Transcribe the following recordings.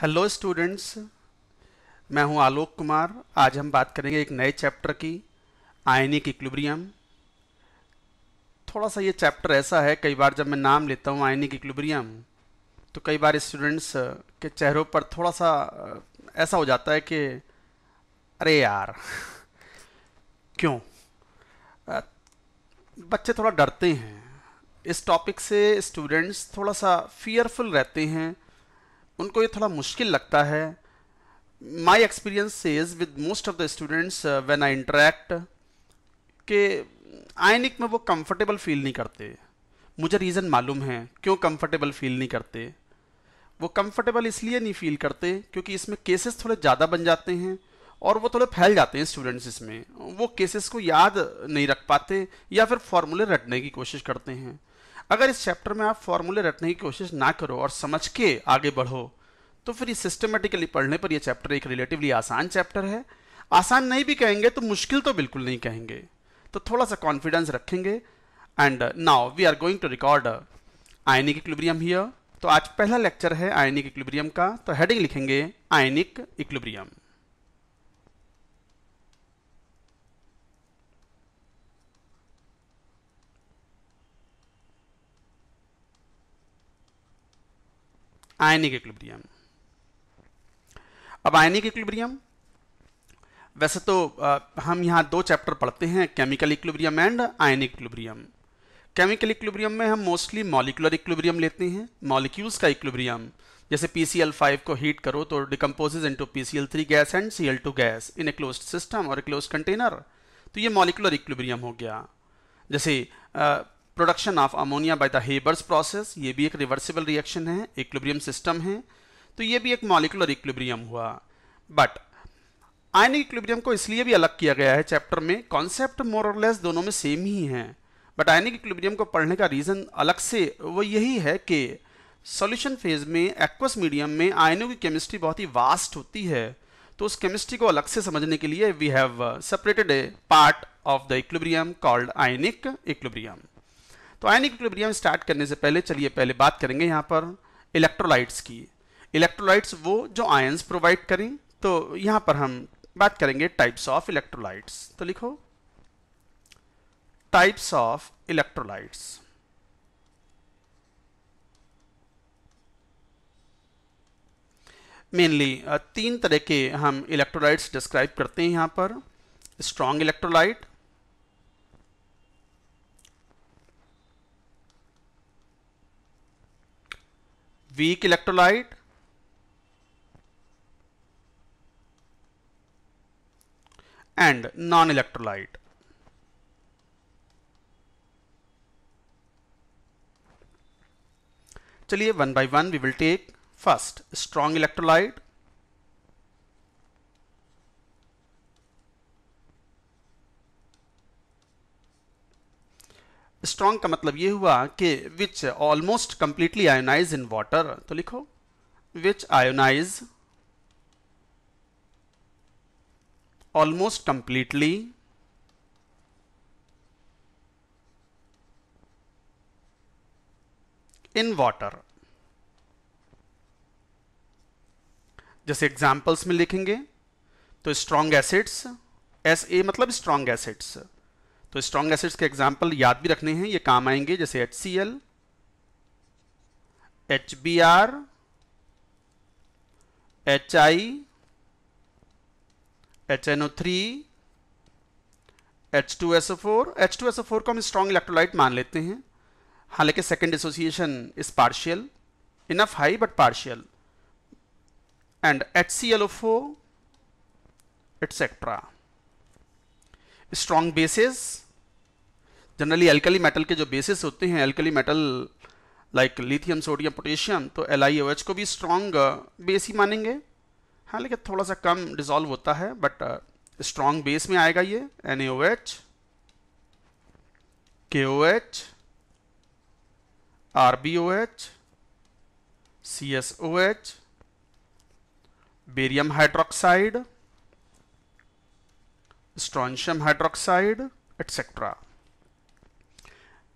Hello students मैं हूं आलोक कुमार आज हम बात करेंगे एक नए चैप्टर की आयनिक इक्लिब्रियम थोड़ा सा ये चैप्टर ऐसा है कई बार जब मैं नाम लेता हूं आयनिक इक्लिब्रियम तो कई बार स्टूडेंट्स के चेहरों पर थोड़ा सा ऐसा हो जाता है कि अरे यार क्यों बच्चे थोड़ा डरते हैं इस टॉपिक से स्टूडेंट्स थोड़ा सा फियरफुल रहते हैं उनको ये थोड़ा मुश्किल लगता है my experience is with most of the students when I interact के आयनिक में वो कंफर्टेबल फील नहीं करते मुझे रीज़न मालूम है क्यों कंफर्टेबल फील नहीं करते वो कंफर्टेबल इसलिए नहीं फील करते क्योंकि इसमें केसेस थोड़े ज़्यादा बन जाते हैं और वो थोड़े फैल जाते हैं स्टूडेंट्स इसमें वो केसेस को याद नहीं रख पाते या फिर फॉर्मूले रटने की कोशिश करते हैं अगर इस चैप्टर में आप फॉर्मूले रटने की कोशिश ना करो और समझ के आगे बढ़ो तो फिर ये सिस्टमेटिकली पढ़ने पर यह चैप्टर एक रिलेटिवली आसान चैप्टर है आसान नहीं भी कहेंगे तो मुश्किल तो बिल्कुल नहीं कहेंगे तो थोड़ा सा कॉन्फिडेंस रखेंगे and now we are going to record ionic equilibrium here तो आज पहला लेक्चर है आयनिक इक्लिब्रियम का तो हेडिंग लिखेंगे आयनिक इक्लिब्रियम आयनिक इक्विलिब्रियम अब आयनिक इक्विलिब्रियम वैसे तो हम यहाँ दो चैप्टर पढ़ते हैं chemical equilibrium and ionic equilibrium chemical equilibrium में हम मोस्टली मॉलिकुलर इक्विलिब्रियम लेते हैं मॉलिक्यूल्स का इक्विलिब्रियम जैसे PCl5 को हीट करो तो decomposes into PCl3 gas and Cl2 gas in a close system और ए क्लोज कंटेनर तो ये मॉलिकुलर इक्विलिब्रियम हो गया जैसे production of ammonia by the Haber's process ये भी एक रिवर्सिबल रिएक्शन है इक्लिब्रियम सिस्टम है तो ये भी एक मॉलिकुलर इक्लिब्रियम हुआ बट आयन इक्लिब्रियम को इसलिए भी अलग किया गया है चैप्टर में कॉन्सेप्ट मोरलेस दोनों में सेम ही है बट आयनिक इक्लिब्रियम को पढ़ने का रीज़न अलग से वो यही है कि सॉल्यूशन फेज में एक्वस मीडियम में आयनों की केमिस्ट्री बहुत ही वास्ट होती है तो उस केमिस्ट्री को अलग से समझने के लिए we have separated a part of the equilibrium called ionic equilibrium तो आयन इक्विलिब्रियम स्टार्ट करने से पहले चलिए पहले बात करेंगे यहाँ पर इलेक्ट्रोलाइट्स की इलेक्ट्रोलाइट्स वो जो आयन्स प्रोवाइड करें तो यहाँ पर हम बात करेंगे टाइप्स ऑफ इलेक्ट्रोलाइट्स तो लिखो टाइप्स ऑफ इलेक्ट्रोलाइट्स मेनली तीन तरह के हम इलेक्ट्रोलाइट्स डिस्क्राइब करते हैं यहाँ पर strong electrolyte weak electrolyte and non-electrolyte. Actually, one by one we will take first strong electrolyte strong का मतलब ये हुआ कि which almost completely ionize in water तो लिखो which ionize almost completely in water जैसे एग्जाम्पल्स में लिखेंगे तो स्ट्रॉन्ग एसिड्स एस ए मतलब स्ट्रॉन्ग एसिड्स तो स्ट्रॉन्ग एसिड्स के एग्जाम्पल याद भी रखने हैं ये काम आएंगे जैसे H C L H B R H I H N O three H two S O four H two S O four को हम स्ट्रॉन्ग इलेक्ट्रोलाइट मान लेते हैं हालांकि second association is partial enough high but partial and H C L O four etcetera strong bases generally alkali metal के जो bases होते हैं alkali metal like lithium sodium potassium तो एल को भी स्ट्रॉन्ग बेस uh, ही मानेंगे हाँ लेकिन थोड़ा सा कम डिजॉल्व होता है बट स्ट्रॉन्ग बेस में आएगा ये N A O H K O H R B O H C S O H barium hydroxide strontium hydroxide, etc.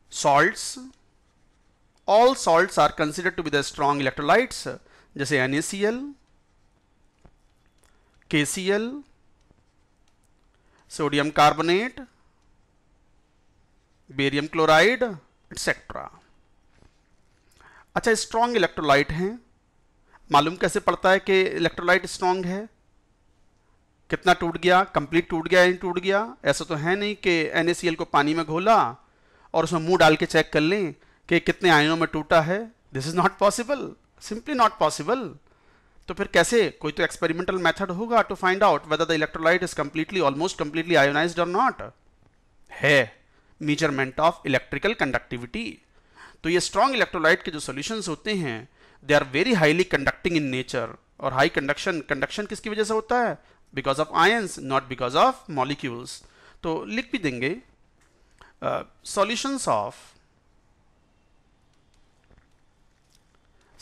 Salts. All salts are considered to be the strong electrolytes जैसे NaCl, KCl, sodium carbonate barium chloride etc अच्छा strong electrolyte हैं मालूम कैसे पड़ता है कि electrolyte strong है कितना टूट गया कंप्लीट टूट गया यानी टूट गया ऐसा तो है नहीं कि एन को पानी में घोला और उसमें मुंह डाल के चेक कर लें कि कितने आयनों में टूटा है this is not possible simply not possible तो फिर कैसे कोई तो एक्सपेरिमेंटल मेथड होगा to find out whether the electrolyte is completely almost completely ionize और नॉट है मेजरमेंट ऑफ इलेक्ट्रिकल कंडक्टिविटी तो ये स्ट्रॉन्ग इलेक्ट्रोलाइट के जो सोल्यूशन होते हैं they are very highly conducting in nature और हाई कंडक्शन कंडक्शन किसकी वजह से होता है because of ions not because of molecules तो लिख भी देंगे solutions of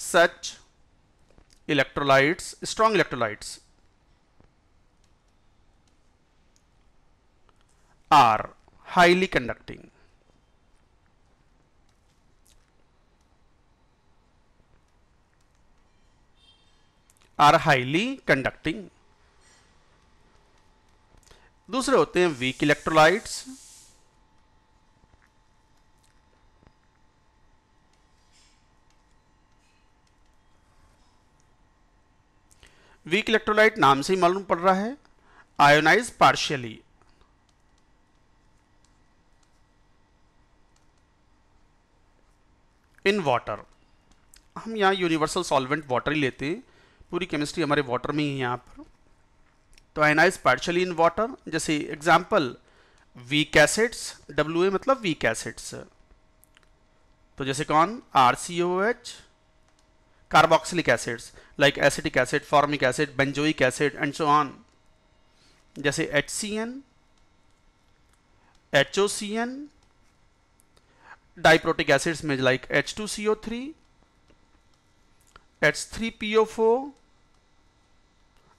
such electrolytes strong electrolytes are highly conducting. are highly conducting दूसरे होते हैं वीक इलेक्ट्रोलाइट्स वीक इलेक्ट्रोलाइट नाम से ही मालूम पड़ रहा है आयोनाइज पार्शियली इन वाटर हम यहाँ यूनिवर्सल सॉल्वेंट वाटर ही लेते हैं पूरी केमिस्ट्री हमारे वाटर में ही है यहाँ पर तो आयनाइज पार्शली इन वाटर जैसे example weak acids W A मतलब वीक एसिड्स तो जैसे कौन R C O H carboxylic acids like acetic acid formic acid benzoic acid and so on जैसे H C N H O C N diprotic acids में like H two C O three H three P O four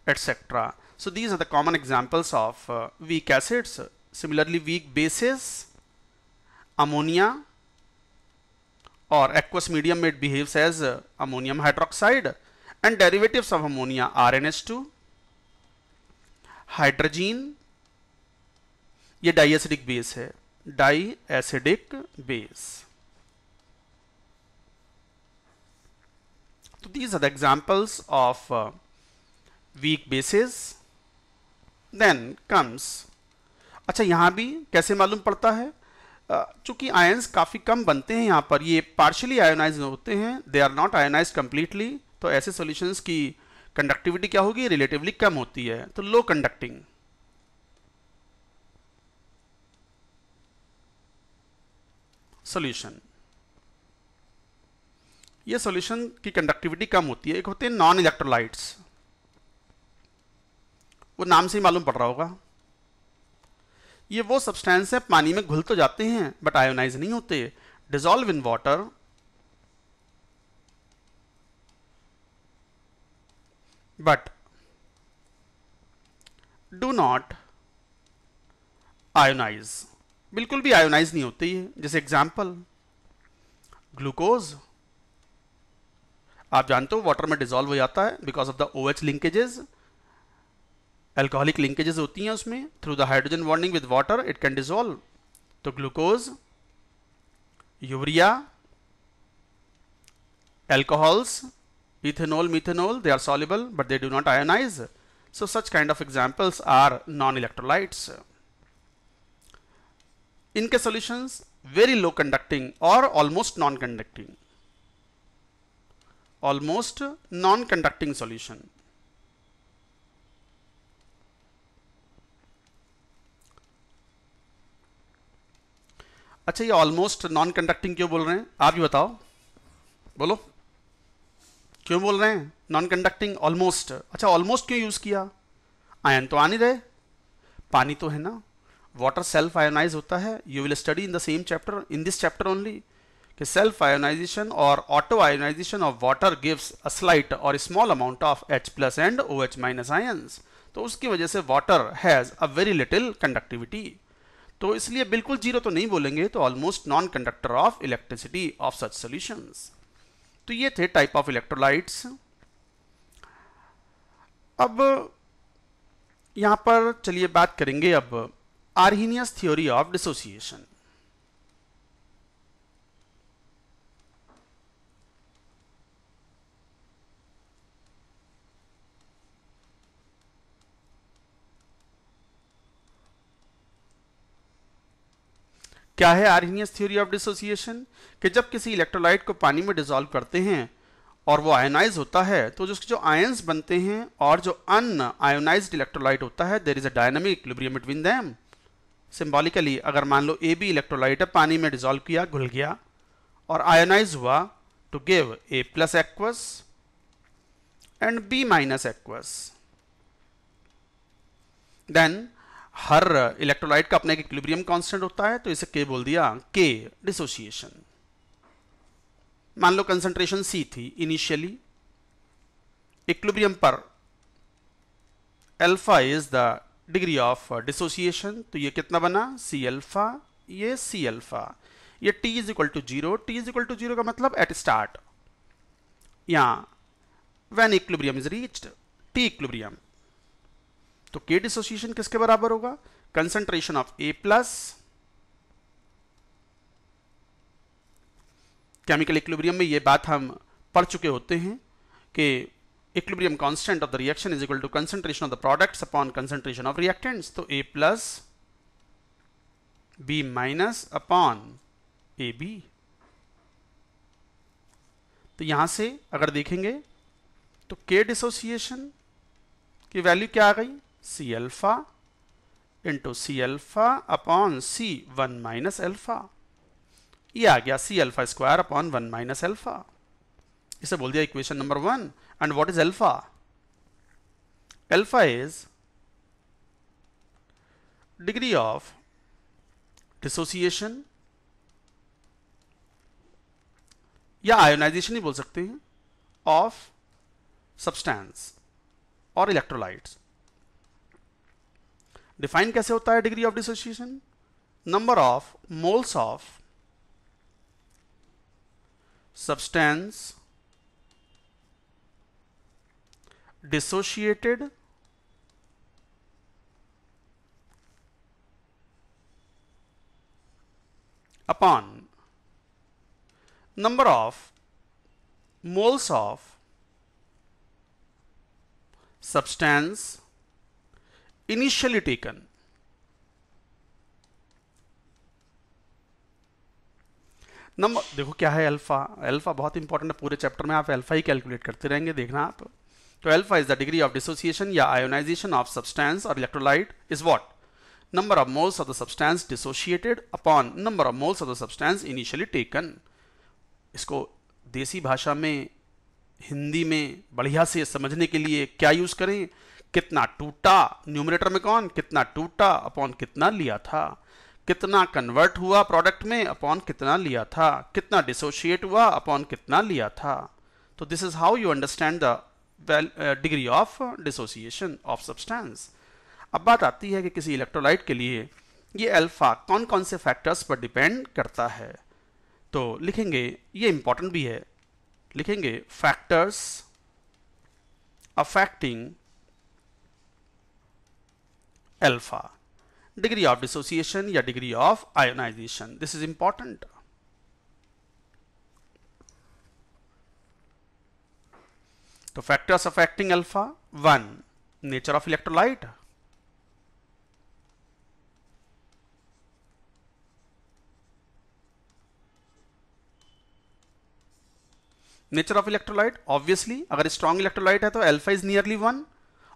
etc. So these are the common examples of uh, weak acids. Similarly, weak bases, ammonia or aqueous medium it behaves as uh, ammonium hydroxide and derivatives of ammonia RNH2, hydrogen, ये diacidic base है diacidic base. So these are the examples of. Uh, weak bases then comes अच्छा यहाँ भी कैसे मालूम पड़ता है चूंकि आयंस काफ़ी कम बनते हैं यहाँ पर ये पार्शली आयोनाइज होते हैं they are not ionize completely तो ऐसे सॉल्यूशंस की कंडक्टिविटी क्या होगी रिलेटिवली कम होती है तो लो कंडक्टिंग सॉल्यूशन ये सॉल्यूशन की कंडक्टिविटी कम होती है एक होते हैं नॉन इलेक्ट्रोलाइट्स वो नाम से ही मालूम पड़ रहा होगा ये वो सब्सटेंस है पानी में घुल तो जाते हैं बट आयोनाइज नहीं होते dissolve in water but do not ionize बिल्कुल भी आयोनाइज नहीं होती है जैसे एग्जाम्पल ग्लूकोज आप जानते हो वाटर में डिजोल्व हो जाता है because of the O H linkages alcoholic linkages होती हैं उसमें through the hydrogen bonding with water it can dissolve तो glucose urea alcohols ethanol methanol they are soluble but they do not ionize so such kind of examples are non electrolytes इनके solution very low conducting और almost non conducting almost non conducting solution अच्छा ये almost non conducting क्यों बोल रहे हैं आप ही बताओ बोलो क्यों बोल रहे हैं नॉन कंडक्टिंग ऑलमोस्ट अच्छा ऑलमोस्ट क्यों यूज़ किया आयन तो आ नहीं रहे पानी तो है ना वाटर सेल्फ आयोनाइज होता है you will study in the same chapter in this chapter only कि सेल्फ आयोनाइजेशन और auto ionization of water gives a slight और small amount of H plus and O H minus ion तो उसकी वजह से water has a very little conductivity तो इसलिए बिल्कुल जीरो तो नहीं बोलेंगे तो almost non conductor of electricity of such solution तो ये थे टाइप ऑफ इलेक्ट्रोलाइट्स अब यहां पर चलिए बात करेंगे अब आर्नियस थ्योरी ऑफ डिसोसिएशन क्या है आर्नियस थ्योरी ऑफ डिसोसिएशन कि जब किसी इलेक्ट्रोलाइट को पानी में डिजोल्व करते हैं और वो आयोनाइज होता है तो उसके जो आयन्स बनते हैं और जो अन आयोनाइज इलेक्ट्रोलाइट होता है there is a dynamic equilibrium between them symbolically अगर मान लो ए बी इलेक्ट्रोलाइट है पानी में डिजोल्व किया घुल गया और आयोनाइज हुआ to give A plus aqueous and B minus aqueous then हर इलेक्ट्रोलाइट का अपना एक इक्विलिब्रियम कांस्टेंट होता है तो इसे के बोल दिया के डिसोसिएशन मान लो कंसंट्रेशन सी थी इनिशियली इक्विलिब्रियम पर alpha is the degree of dissociation तो ये कितना बना सी अल्फा ये सी अल्फा ये T is equal to zero T is equal to zero का मतलब एट स्टार्ट या when equilibrium is reached T equilibrium तो के डिसोसिएशन किसके बराबर होगा concentration of A plus chemical equilibrium में यह बात हम पढ़ चुके होते हैं कि equilibrium constant of the reaction is equal to concentration of the products upon concentration of reactants तो A plus B minus upon A B तो यहां से अगर देखेंगे तो के डिसोसिएशन की वैल्यू क्या आ गई C alpha into C alpha upon C one minus alpha ये आ गया C alpha square upon one minus alpha इसे बोल दिया equation number one and what is alpha alpha is degree of dissociation या आयोनाइजेशन ही बोल सकते हैं ऑफ सब्सटेंस और इलेक्ट्रोलाइट्स डिफाइन कैसे होता है degree of dissociation number of moles of substance dissociated upon number of moles of substance initially taken number देखो क्या है अल्फा अल्फा बहुत इंपॉर्टेंट है पूरे चैप्टर में आप अल्फा ही कैलकुलेट करते रहेंगे देखना आप तो alpha is the degree of dissociation या आयोनाइजेशन ऑफ सब्सटेंस और electrolyte is what number of moles of the substance dissociated upon number of moles of the substance initially taken इसको देसी भाषा में हिंदी में बढ़िया से समझने के लिए क्या यूज करें कितना टूटा न्यूमिनेटर में कौन कितना टूटा अपॉन कितना लिया था कितना कन्वर्ट हुआ प्रोडक्ट में अपॉन कितना लिया था कितना डिसोशिएट हुआ अपॉन कितना लिया था तो this is how you understand the degree of dissociation of substance अब बात आती है कि किसी इलेक्ट्रोलाइट के लिए ये अल्फा कौन कौन से फैक्टर्स पर डिपेंड करता है तो लिखेंगे ये इंपॉर्टेंट भी है लिखेंगे factors affecting alpha. Degree of dissociation ya degree of ionization. This is important. तो factors affecting alpha 1 nature of electrolyte nature of electrolyte obviously अगर स्ट्रॉन्ग इलेक्ट्रोलाइट है तो एल्फा इज नियरली वन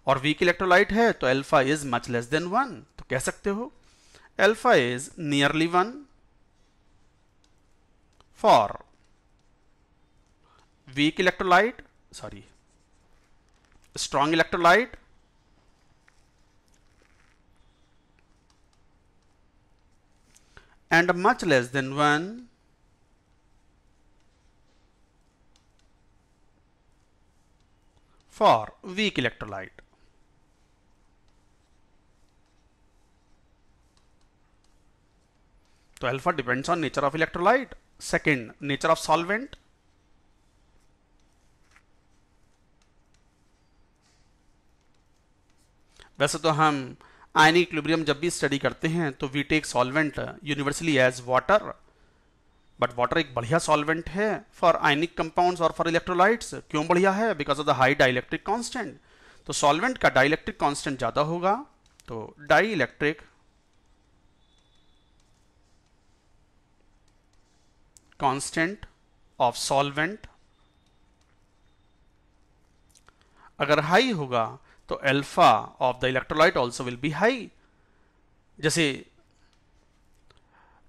और वीक इलेक्ट्रोलाइट है तो alpha is much less than one तो कह सकते हो alpha is nearly one for weak electrolyte sorry strong electrolyte and much less than one for weak electrolyte तो alpha depends on nature of electrolyte Second, nature of solvent वैसे तो हम ionic equilibrium जब भी स्टडी करते हैं तो we take solvent universally as water but water एक बढ़िया सॉल्वेंट है फॉर आयनिक कंपाउंड्स और फॉर इलेक्ट्रोलाइट्स क्यों बढ़िया है because of the high dielectric constant तो सॉल्वेंट का डाइलेक्ट्रिक कांस्टेंट ज़्यादा होगा तो dielectric electric constant of solvent अगर हाई होगा तो alpha of the electrolyte also will be high जैसे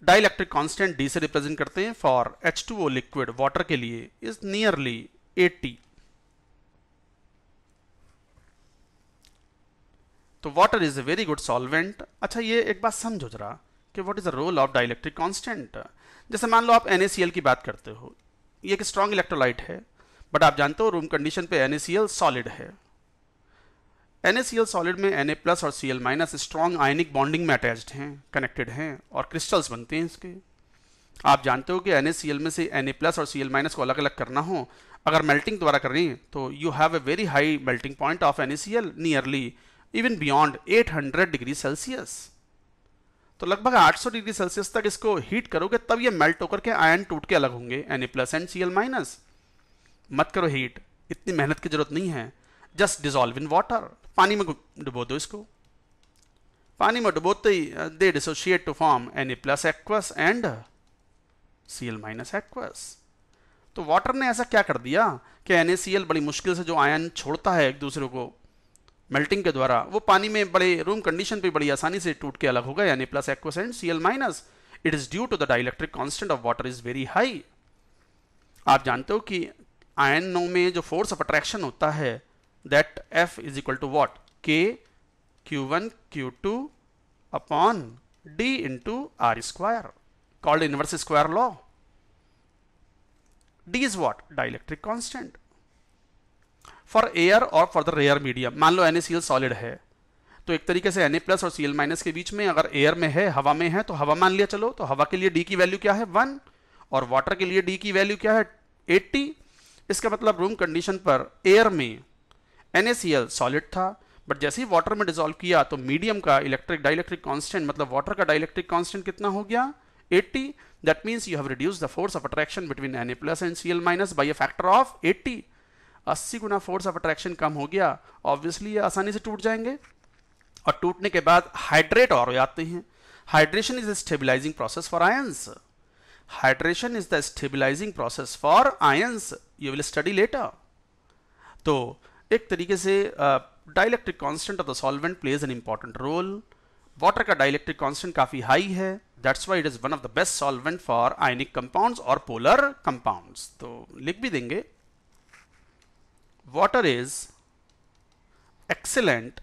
डाइलेक्ट्रिक कांस्टेंट डी से रिप्रेजेंट करते हैं for H two O liquid water के लिए इज नियरली एटी तो water is a very good solvent अच्छा ये एक बात समझो जरा कि what is the role of dielectric constant जैसे मान लो आप एन की बात करते हो ये एक स्ट्रॉन्ग इलेक्ट्रोलाइट है बट आप जानते हो रूम कंडीशन पे एन सॉलिड है एन सॉलिड में एन प्लस और C L minus strong ionic bonding में अटैच्ड हैं कनेक्टेड हैं और क्रिस्टल्स बनते हैं इसके आप जानते हो कि एन में से एन प्लस और सी एल माइनस को अलग अलग करना हो अगर मेल्टिंग द्वारा करें तो you have a very high melting point of N nearly beyond at 800 degree Celsius तो लगभग 800 डिग्री सेल्सियस तक इसको हीट करोगे तब ये मेल्ट होकर के आयन टूट के अलग होंगे N A plus and C L minus मत करो हीट इतनी मेहनत की जरूरत नहीं है जस्ट डिजोल्व इन वाटर पानी में डुबो दो इसको पानी में डुबोते ही they dissociate to form N A plus aqueous and C L minus aqueous तो वाटर ने ऐसा क्या कर दिया कि एन बड़ी मुश्किल से जो आयन छोड़ता है एक दूसरे को मेल्टिंग के द्वारा वो पानी में बड़े रूम कंडीशन पे बड़ी आसानी से टूट के अलग होगा यानी plus aqueous and C L minus it is due to the dielectric constant of water is very high आप जानते हो कि आयनों में जो फोर्स ऑफ अट्रैक्शन होता है that F is equal to what K Q one Q two upon D into R square called inverse square law D is what dielectric constant for air और फॉर द रेयर मीडियम मान लो N solid है तो एक तरीके से N plus और सी के बीच में अगर एयर में है हवा में है तो हवा मान लिया चलो तो हवा के लिए डी की वैल्यू क्या है वन और वाटर के लिए डी की वैल्यू क्या है एट्टी इसका मतलब रूम कंडीशन पर एयर में एन सॉलिड था बट जैसे ही वाटर में डिजोल्व किया तो मीडियम का इलेक्ट्रिक डाइलेक्ट्रिक कांस्टेंट मतलब वाटर का डाइलेक्ट्रिक कांस्टेंट कितना हो गया 80 that means you have reduce the force of attraction between N plus and Cl minus by a factor of अस्सी गुना फोर्स ऑफ अट्रैक्शन कम हो गया ऑब्वियसली ये आसानी से टूट जाएंगे और टूटने के बाद हाइड्रेट और हो जाते हैं hydration is the stabilizing process for ions hydration is the stabilizing process for ions you will study later तो एक तरीके से dielectric constant of the solvent plays an important role water का डायलैक्ट्रिक कॉन्स्टेंट काफी हाई है that's why it is one of the best solvent for ionic compounds और polar compounds तो लिख भी देंगे water is excellent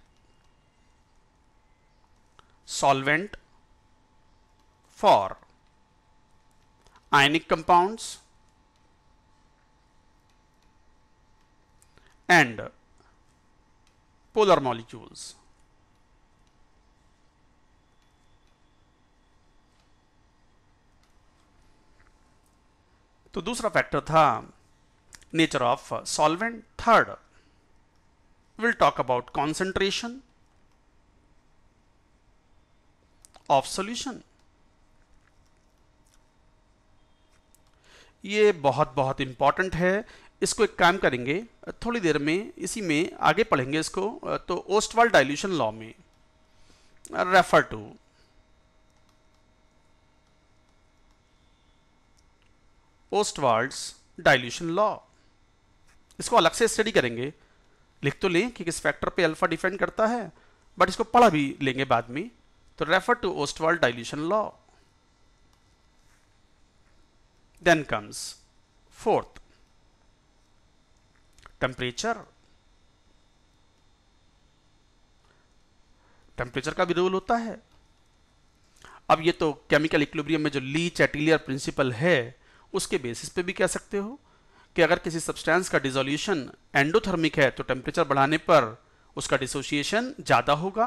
solvent for ionic compounds and polar molecules. तो दूसरा फैक्टर था nature of uh, solvent third we'll talk about concentration of solution ये बहुत बहुत इम्पॉर्टेंट है इसको एक काम करेंगे थोड़ी देर में इसी में आगे पढ़ेंगे इसको तो ओस्टवाल डाइल्यूशन लॉ में refer to Ostwald's dilution law इसको अलग से स्टडी करेंगे लिख तो लें कि किस फैक्टर पे अल्फा डिपेंड करता है बट इसको पढ़ा भी लेंगे बाद में तो refer to Ostwald dilution law then comes fourth temperature temperature का भी रोल होता है अब ये तो केमिकल इक्विलिब्रियम में जो ली चैटिलियर प्रिंसिपल है उसके बेसिस पे भी कह सकते हो कि अगर किसी सब्सटेंस का डिजोल्यूशन एंडोथर्मिक है तो टेम्परेचर बढ़ाने पर उसका डिसोसिएशन ज़्यादा होगा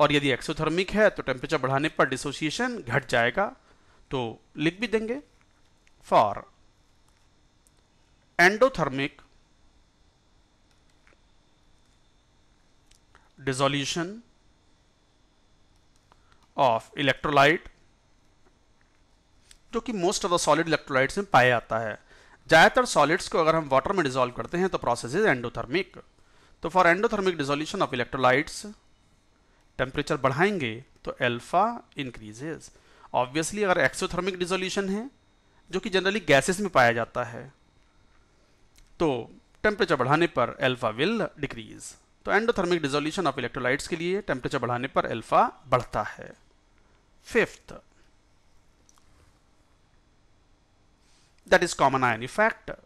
और यदि एक्सोथर्मिक है तो टेम्परेचर बढ़ाने पर डिसोसिएशन घट जाएगा तो लिख भी देंगे for endothermic dissolution of electrolyte जो कि most of the solid electrolytes में पाया जाता है ज़्यादातर सॉलिड्स को अगर हम वाटर में डिजोल्व करते हैं तो प्रोसेस इज एंडोथर्मिक तो for endothermic dissolution of electrolytes temperature बढ़ाएंगे तो एल्फा इंक्रीजेज ऑब्वियसली अगर एक्सोथर्मिक डिजोल्यूशन है जो कि जनरली गैसेस में पाया जाता है तो टेम्परेचर बढ़ाने पर एल्फा विल डिक्रीज तो एंडोथर्मिक डिजोल्यूशन ऑफ इलेक्ट्रोलाइट्स के लिए टेम्परेचर बढ़ाने पर एल्फा बढ़ता है fifth that is common ionic factor.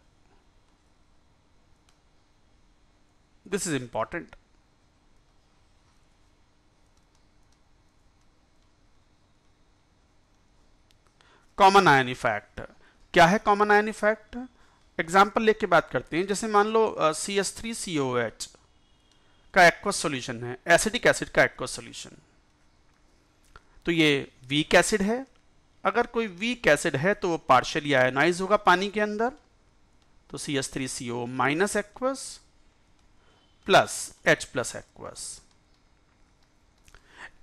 This is important. Common ion effect क्या है कॉमन आयन इफेक्ट एग्जाम्पल लेके बात करते हैं जैसे मान लो C S three C O H का एक्वस सोल्यूशन है एसिडिक एसिड का एक्वस सोल्यूशन तो ये वीक एसिड है अगर कोई वीक एसिड है तो वो पार्शली आयोनाइज होगा पानी के अंदर तो C S three C O minus aqueous plus H plus aqueous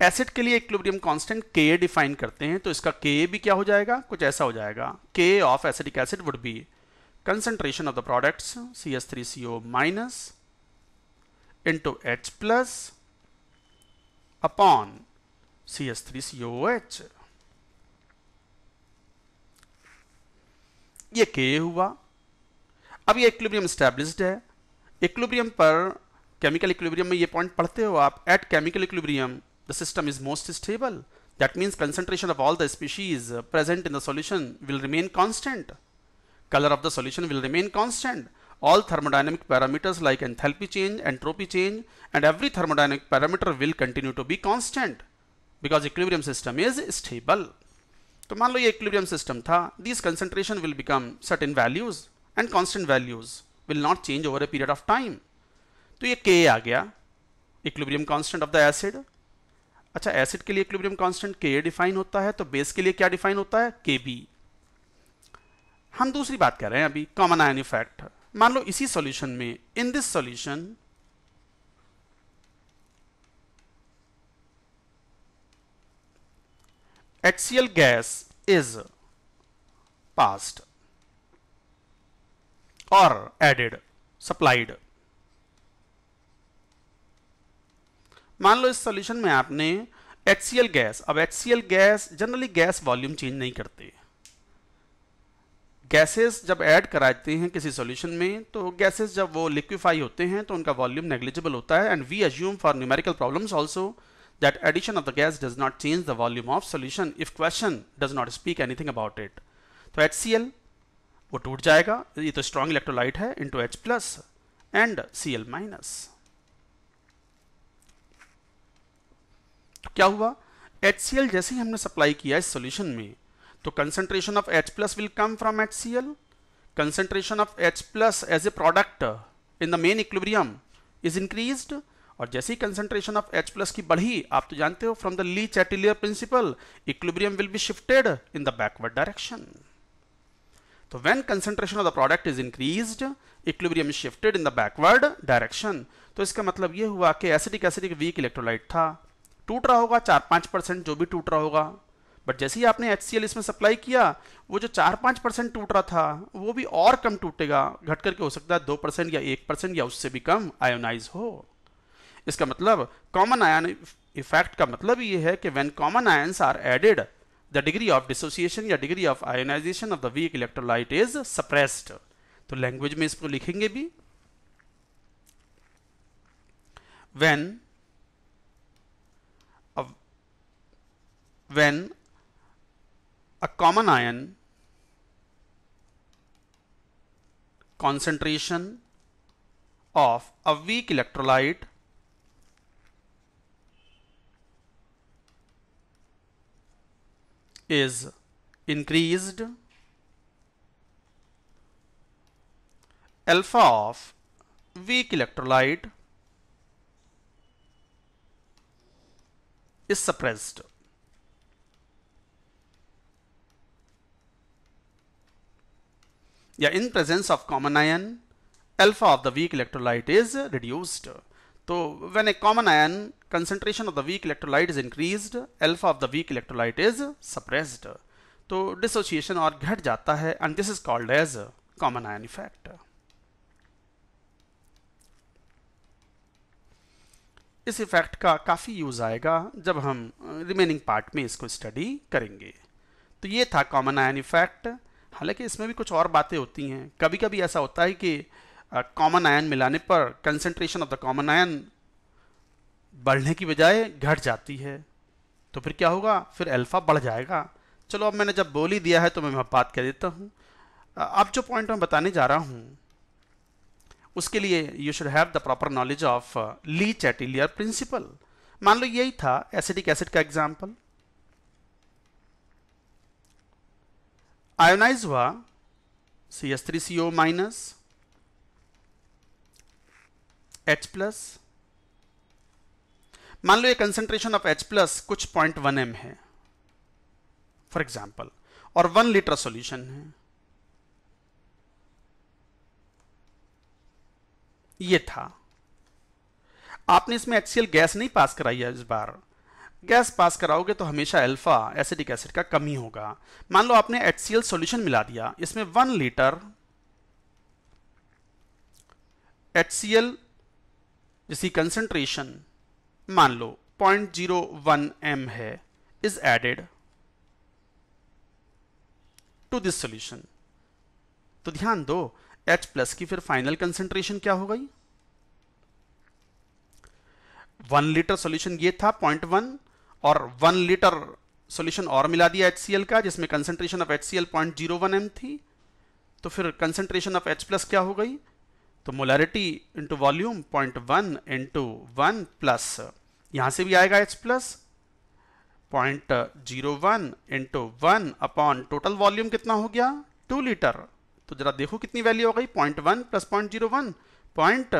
acid के लिए इक्विलिब्रियम कांस्टेंट के डिफाइन करते हैं तो इसका के भी क्या हो जाएगा कुछ ऐसा हो जाएगा के of acidic acid would be concentration of the C S three minus into H plus upon C S three C O H ये के हुआ अब ये इक्लिब्रियम स्टैब्लिश्ड है इक्लिब्रियम पर केमिकल इक्लिब्रियम में ये पॉइंट पढ़ते हो आप at chemical equilibrium the system is most stable that means concentration of all the species present in the solution will remain constant colour of the solution will remain constant all thermodynamic parameters like enthalpy change entropy change and every thermodynamic parameter will continue to be constant because equilibrium system is stable तो मान लो ये equilibrium system था this concentration will become certain values and constant values will not change over a period of time तो ये के आ गया equilibrium constant of the acid अच्छा एसिड के लिए इक्विलिब्रियम कांस्टेंट के डिफाइन होता है तो बेस के लिए क्या डिफाइन होता है के बी हम दूसरी बात कर रहे हैं अभी कॉमन आयन इफेक्ट मान लो इसी सॉल्यूशन में in this solution HCl gas is passed or added supplied मान लो इस सॉल्यूशन में आपने एल गैस अब HCl gas generally gas volume change नहीं करते गैसेस जब ऐड कराते हैं किसी सॉल्यूशन में तो गैसेस जब वो लिक्विफाई होते हैं तो उनका वॉल्यूम नेग्लिजिबल होता है and we assume for numerical problems also that addition of the gas does not change the volume of solution if question does not speak anything about it. तो HCl वो टूट जाएगा ये तो स्ट्रॉन्ग इलेक्ट्रोलाइट है into H plus and C L minus क्या हुआ H C L जैसे ही हमने सप्लाई किया इस सोल्यूशन में तो concentration of H plus will come from H C L concentration of H plus as a product in the main equilibrium is increased और जैसे ही कंसेंट्रेशन ऑफ H+ प्लस की बढ़ी आप तो जानते हो from the Le Chatelier principle equilibrium will be shifted in the backward direction तो when concentration of the product is increased equilibrium is shifted in the backward direction तो इसका मतलब यह हुआ कि एसिडिक एसिडिक वीक इलेक्ट्रोलाइट था टूट रहा होगा चार पांच परसेंट जो भी टूट रहा होगा बट जैसे ही आपने एच इसमें सप्लाई किया वो जो चार पांच परसेंट टूट रहा था वो भी और कम टूटेगा घट करके हो सकता है दो परसेंट या एक परसेंट या उससे भी कम आयोनाइज हो इसका मतलब कॉमन आयन इफेक्ट का मतलब ये है कि when common ions are added the degree of dissociation या degree of ionisation of the weak electrolyte is suppressed तो लैंग्वेज में इसको लिखेंगे भी when when a common ion concentration of a weak electrolyte is increased alpha of weak electrolyte is suppressed. Yeah, in presence of common ion, alpha of the weak electrolyte is reduced. तो when a common ion concentration of the weak electrolyte is increased alpha of the weak electrolyte is suppressed तो dissociation और घट जाता है and this is called as common ion effect इस effect का काफी use आएगा जब हम रिमेनिंग uh, पार्ट में इसको स्टडी करेंगे तो ये था कॉमन आयन इफेक्ट हालांकि इसमें भी कुछ और बातें होती हैं कभी कभी ऐसा होता है कि कॉमन आयन मिलाने पर concentration of the common ion बढ़ने की बजाय घट जाती है तो फिर क्या होगा फिर अल्फ़ा बढ़ जाएगा चलो अब मैंने जब बोल ही दिया है तो मैं वहाँ बात कर देता हूँ अब जो पॉइंट मैं बताने जा रहा हूँ उसके लिए you should have the proper knowledge of Le Chatelier principle मान लो यही था एसिडिक एसिड का एग्जाम्पल आयोनाइज हुआ C S three C O minus H plus मान लो ये कंसेंट्रेशन ऑफ एच प्लस कुछ पॉइंट वन एम है फॉर एग्जाम्पल और वन लीटर सॉल्यूशन है ये था आपने इसमें एक्सीएल गैस नहीं पास कराई है इस बार गैस पास कराओगे तो हमेशा अल्फा एसिडिक एसिड का कमी होगा मान लो आपने एचसीएल सॉल्यूशन मिला दिया इसमें वन लीटर एचसीएल जिसकी कंसंट्रेशन मान लो 0.01 एम है is added to this solution तो ध्यान दो H प्लस की फिर फाइनल कंसंट्रेशन क्या हो गई वन लीटर सॉल्यूशन ये था पॉइंट वन और वन लीटर सॉल्यूशन और मिला दिया एच का जिसमें concentration of zero one M थी तो फिर कंसंट्रेशन ऑफ H प्लस क्या हो गई तो molarity into volume point one into one plus यहां से भी आएगा H plus point zero one into one upon total volume कितना हो गया टू लीटर तो जरा देखो कितनी वैल्यू हो गई point one plus point zero one point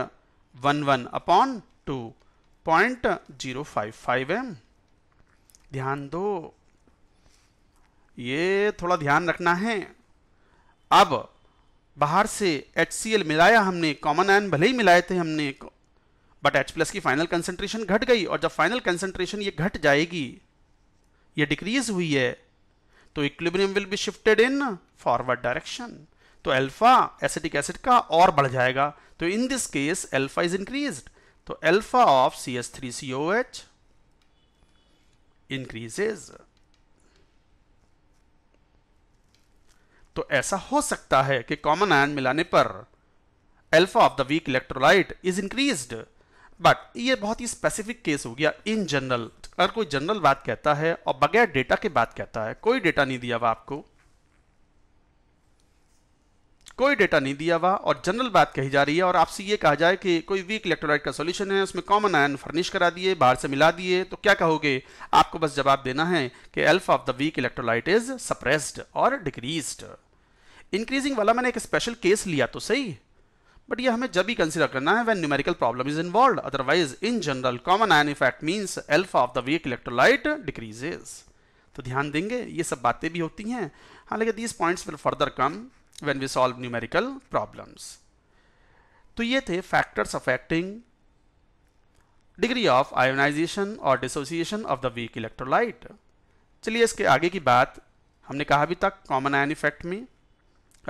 one one upon two point zero five five M ध्यान दो ये थोड़ा ध्यान रखना है अब बाहर से एच मिलाया हमने कॉमन आयन भले ही मिलाए थे हमने बट H प्लस की फाइनल कंसेंट्रेशन घट गई और जब फाइनल कंसेंट्रेशन ये घट जाएगी ये डिक्रीज हुई है तो equilibrium will be shifted in forward direction तो अल्फा एसिटिक एसिड का और बढ़ जाएगा तो in this case alpha is increase तो alpha of C S three C O H increases तो ऐसा हो सकता है कि कॉमन आयन मिलाने पर alpha of the weak electrolyte is increased but ये बहुत ही स्पेसिफिक केस हो गया इन जनरल अगर कोई जनरल बात कहता है और बगैर डेटा के बात कहता है कोई डेटा नहीं दिया हुआ आपको कोई डेटा नहीं दिया हुआ और जनरल बात कही जा रही है और आपसे ये कहा जाए कि कोई वीक इलेक्ट्रोलाइट का सॉल्यूशन है उसमें कॉमन आयन फर्निश करा दिए बाहर से मिला दिए तो क्या कहोगे आपको बस जवाब देना है कि alpha of the weak electrolyte is suppressed और डिक्रीज्ड इंक्रीजिंग वाला मैंने एक स्पेशल केस लिया तो सही बट ये हमें जब भी कंसिडर करना है when numerical problem is involve otherwise in general common ion effect means alpha of the weak electrolyte decreases तो ध्यान देंगे ये सब बातें भी होती हैं हालांकि these points will further come when we solve numerical problems तो ये थे factors affecting degree of ionisation और dissociation of the weak electrolyte चलिए इसके आगे की बात हमने कहा अभी तक कॉमन आयन इफेक्ट में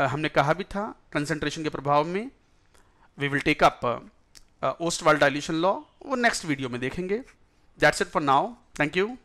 हमने कहा भी था कंसंट्रेशन के प्रभाव में we will take up Ostwald dilution law वो नेक्स्ट वीडियो में देखेंगे that's it for now thank you